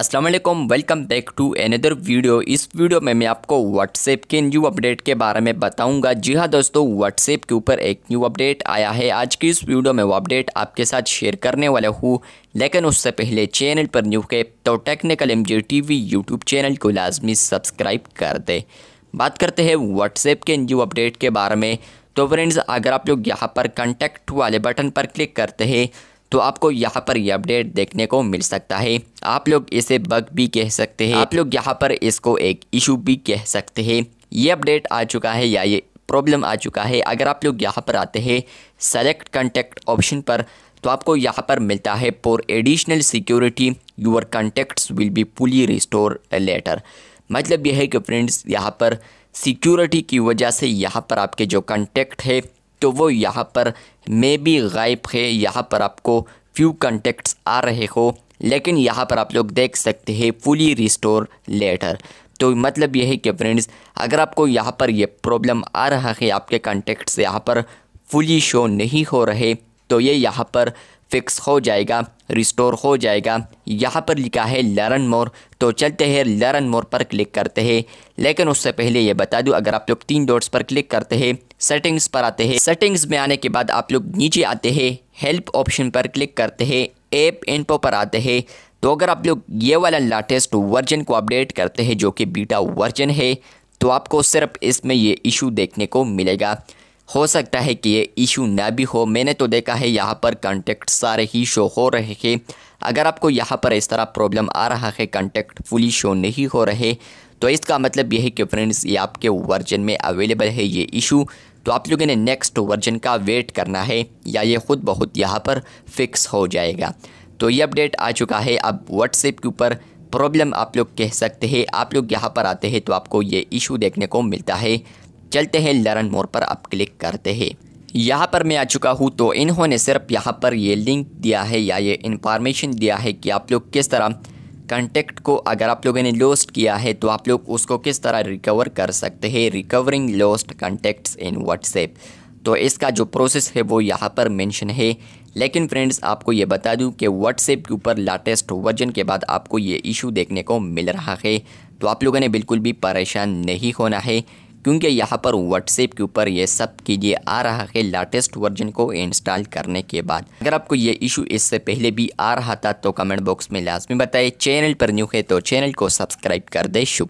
अस्सलाम वालेकुम welcome back to another video इस वीडियो में मैं आपको व्हाट्सएप के न्यू अपडेट के बारे में बताऊंगा जी हाँ दोस्तों व्हाट्सएप के ऊपर एक न्यू अपडेट आया है आज की इस वीडियो में वो अपडेट आपके साथ शेयर करने वाला हूँ लेकिन उससे पहले चैनल पर न्यू के तो technical M G T V YouTube channel को लाजमी सब्सक्राइब कर दे बात करते हैं व्हाट्सएप के न्यू अपडेट के बारे में तो फ्रेंड्स अगर आप लोग यहाँ पर कंटेक्ट वाले बटन पर क्लिक करते हैं तो आपको यहाँ पर ये अपडेट देखने को मिल सकता है आप लोग इसे बग भी कह सकते हैं आप लोग यहाँ पर इसको एक इशू भी कह सकते हैं ये अपडेट आ चुका है या ये प्रॉब्लम आ चुका है अगर आप लोग यहाँ पर आते हैं सेलेक्ट कंटेक्ट ऑप्शन पर तो आपको यहाँ पर मिलता है for additional security your contacts will be fully restore later मतलब यह है कि फ्रेंड्स यहाँ पर सिक्योरिटी की वजह से यहाँ पर आपके जो कंटेक्ट है तो वो यहाँ पर मे भी गायब है यहाँ पर आपको फ्यू कॉन्टेक्ट्स आ रहे हो लेकिन यहाँ पर आप लोग देख सकते हैं फुली रिस्टोर लेटर तो मतलब यह है कि फ्रेंड्स अगर आपको यहाँ पर यह प्रॉब्लम आ रहा है आपके कॉन्टेक्ट्स यहाँ पर फुली शो नहीं हो रहे तो ये यहाँ पर फिक्स हो जाएगा रिस्टोर हो जाएगा यहाँ पर लिखा है लर्न मोर तो चलते हैं लर्न मोर पर क्लिक करते हैं लेकिन उससे पहले ये बता दूँ अगर आप लोग तीन डॉट्स पर क्लिक करते हैं सेटिंग्स पर आते हैं सेटिंग्स में आने के बाद आप लोग नीचे आते हैं हेल्प ऑप्शन पर क्लिक करते हैं ऐप इनपो पर आते हैं तो अगर आप लोग ये वाला लाटेस्ट वर्जन को अपडेट करते हैं जो कि बीटा वर्जन है तो आपको सिर्फ इसमें ये इशू देखने को मिलेगा हो सकता है कि ये इशू ना भी हो मैंने तो देखा है यहाँ पर कॉन्टेक्ट सारे ही शो हो रहे हैं अगर आपको यहाँ पर इस तरह प्रॉब्लम आ रहा है कॉन्टेक्ट फुली शो नहीं हो रहे तो इसका मतलब यह है कि फ्रेंड्स ये आपके वर्जन में अवेलेबल है ये इशू तो आप लोगों ने नेक्स्ट वर्जन का वेट करना है या ये खुद बहुत यहाँ पर फिक्स हो जाएगा तो ये अपडेट आ चुका है अब व्हाट्सएप के ऊपर प्रॉब्लम आप लोग कह सकते हैं आप लोग यहाँ पर आते हैं तो आपको ये इशू देखने को मिलता है चलते हैं लर्न मोर पर आप क्लिक करते हैं यहाँ पर मैं आ चुका हूँ तो इन्होंने सिर्फ यहाँ पर ये लिंक दिया है या ये इन्फॉर्मेशन दिया है कि आप लोग किस तरह कंटेक्ट को अगर आप लोगों ने लॉस्ट किया है तो आप लोग उसको किस तरह रिकवर कर सकते हैं recovering lost contacts in WhatsApp तो इसका जो प्रोसेस है वो यहाँ पर मेंशन है लेकिन फ्रेंड्स आपको ये बता दूं कि व्हाट्सएप के ऊपर लाटेस्ट वर्जन के बाद आपको ये इशू देखने को मिल रहा है तो आप लोगों ने बिल्कुल भी परेशान नहीं होना है क्योंकि यहाँ पर व्हाट्सएप के ऊपर ये सब कीजिए आ रहा है लेटेस्ट वर्जन को इंस्टॉल करने के बाद अगर आपको ये इशू इससे पहले भी आ रहा था तो कमेंट बॉक्स में लाजमी बताए चैनल पर न्यू है तो चैनल को सब्सक्राइब कर दे शुक्रिया